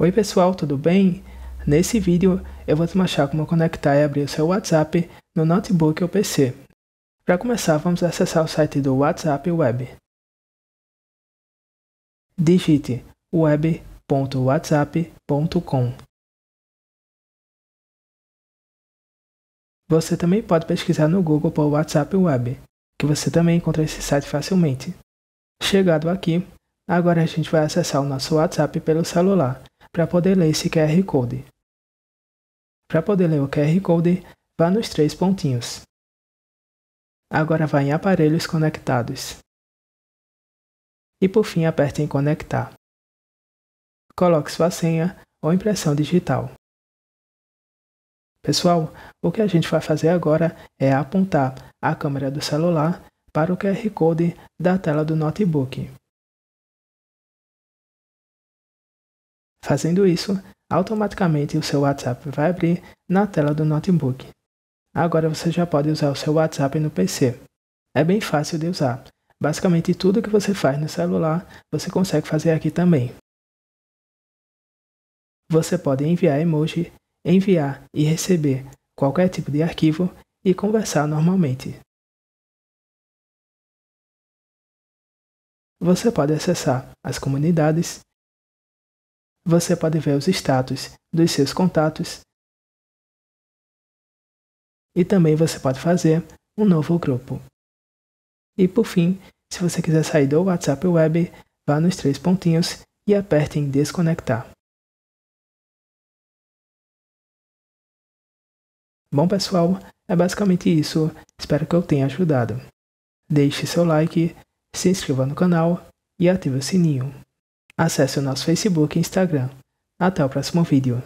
Oi pessoal, tudo bem? Nesse vídeo eu vou te mostrar como conectar e abrir o seu WhatsApp no notebook ou PC. Para começar, vamos acessar o site do WhatsApp Web. Digite web.whatsapp.com Você também pode pesquisar no Google por WhatsApp Web, que você também encontra esse site facilmente. Chegado aqui, agora a gente vai acessar o nosso WhatsApp pelo celular para poder ler esse QR Code. Para poder ler o QR Code, vá nos três pontinhos. Agora vá em Aparelhos conectados. E por fim, aperte em Conectar. Coloque sua senha ou impressão digital. Pessoal, o que a gente vai fazer agora é apontar a câmera do celular para o QR Code da tela do notebook. Fazendo isso, automaticamente o seu WhatsApp vai abrir na tela do notebook. Agora você já pode usar o seu WhatsApp no PC. É bem fácil de usar. Basicamente tudo que você faz no celular, você consegue fazer aqui também. Você pode enviar emoji, enviar e receber qualquer tipo de arquivo e conversar normalmente. Você pode acessar as comunidades, você pode ver os status dos seus contatos e também você pode fazer um novo grupo. E por fim, se você quiser sair do WhatsApp Web, vá nos três pontinhos e aperte em desconectar. Bom pessoal, é basicamente isso. Espero que eu tenha ajudado. Deixe seu like, se inscreva no canal e ative o sininho. Acesse o nosso Facebook e Instagram. Até o próximo vídeo.